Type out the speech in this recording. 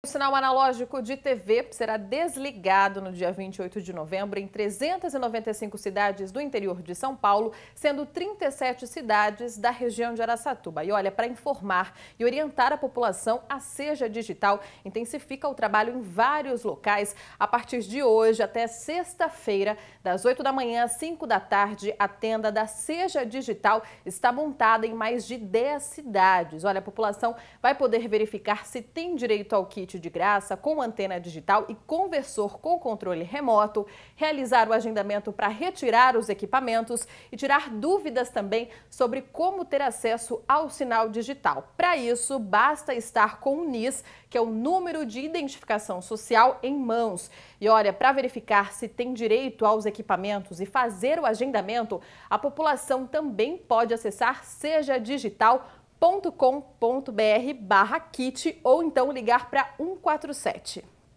O sinal analógico de TV será desligado no dia 28 de novembro em 395 cidades do interior de São Paulo, sendo 37 cidades da região de Araçatuba. E olha, para informar e orientar a população, a Seja Digital intensifica o trabalho em vários locais a partir de hoje até sexta-feira, das 8 da manhã às 5 da tarde. A tenda da Seja Digital está montada em mais de 10 cidades. Olha, a população vai poder verificar se tem direito ao kit de graça, com antena digital e conversor com controle remoto, realizar o agendamento para retirar os equipamentos e tirar dúvidas também sobre como ter acesso ao sinal digital. Para isso, basta estar com o NIS, que é o número de identificação social, em mãos. E olha, para verificar se tem direito aos equipamentos e fazer o agendamento, a população também pode acessar seja digital .com.br barra kit ou então ligar para 147.